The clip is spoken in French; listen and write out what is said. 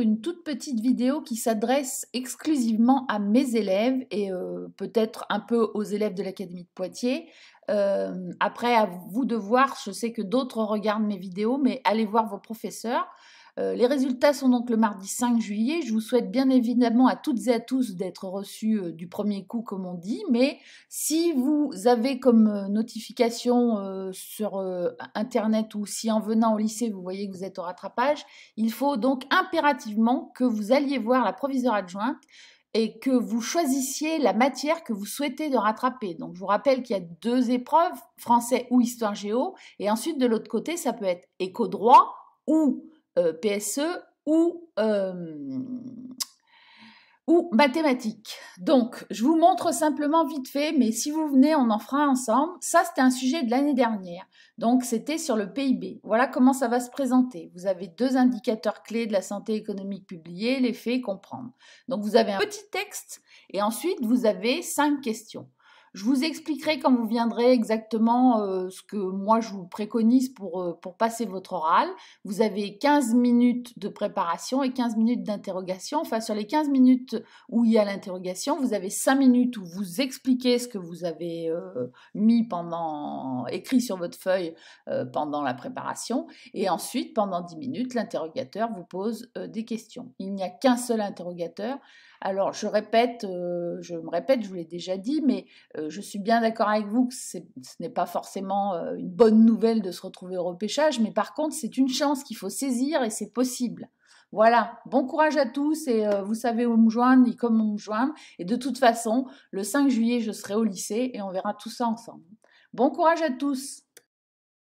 une toute petite vidéo qui s'adresse exclusivement à mes élèves et euh, peut-être un peu aux élèves de l'Académie de Poitiers. Euh, après, à vous de voir, je sais que d'autres regardent mes vidéos, mais allez voir vos professeurs. Euh, les résultats sont donc le mardi 5 juillet. Je vous souhaite bien évidemment à toutes et à tous d'être reçus euh, du premier coup, comme on dit. Mais si vous avez comme euh, notification sur Internet ou si en venant au lycée, vous voyez que vous êtes au rattrapage, il faut donc impérativement que vous alliez voir la proviseure adjointe et que vous choisissiez la matière que vous souhaitez de rattraper. Donc je vous rappelle qu'il y a deux épreuves, français ou histoire géo, et ensuite de l'autre côté, ça peut être éco-droit ou euh, PSE ou, euh, ou mathématiques. Donc, je vous montre simplement vite fait, mais si vous venez, on en fera ensemble. Ça, c'était un sujet de l'année dernière. Donc, c'était sur le PIB. Voilà comment ça va se présenter. Vous avez deux indicateurs clés de la santé économique publiés, les faits comprendre. Donc, vous avez un petit texte et ensuite, vous avez cinq questions. Je vous expliquerai quand vous viendrez exactement euh, ce que moi je vous préconise pour, euh, pour passer votre oral. Vous avez 15 minutes de préparation et 15 minutes d'interrogation. Enfin, sur les 15 minutes où il y a l'interrogation, vous avez 5 minutes où vous expliquez ce que vous avez euh, mis pendant, écrit sur votre feuille pendant la préparation. Et ensuite, pendant 10 minutes, l'interrogateur vous pose des questions. Il n'y a qu'un seul interrogateur. Alors, je répète, je me répète, je vous l'ai déjà dit, mais euh, je suis bien d'accord avec vous que ce n'est pas forcément euh, une bonne nouvelle de se retrouver au repêchage, mais par contre, c'est une chance qu'il faut saisir et c'est possible. Voilà, bon courage à tous et euh, vous savez où me joindre et comment me joindre. Et de toute façon, le 5 juillet, je serai au lycée et on verra tout ça ensemble. Bon courage à tous